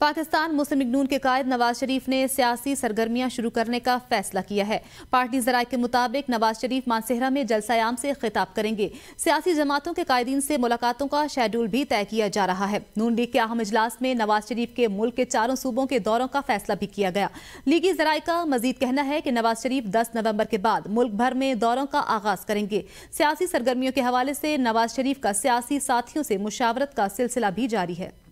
पाकिस्तान मुस्लिम league नून के कायद नवाज शरीफ ने सियासी सरगर्मियां शुरू करने का फैसला किया है पार्टी जराये के मुताबिक नवाज शरीफ मानसेहरा में जलसायाम से खिताब करेंगे सियासी जमातों के कायदीन से मुलाकातों का शेड्यूल भी तय किया जा रहा है नून लीग के अहम इजलास में नवाज शरीफ के मुल्क के चारों सूबों के दौरों का फैसला भी किया गया लीगी जराये का मजीद कहना है कि नवाज शरीफ दस नवम्बर के बाद मुल्क भर में दौरों का आगाज करेंगे सियासी सरगर्मियों के हवाले से नवाज शरीफ का सियासी साथियों से मुशावरत का सिलसिला भी जारी है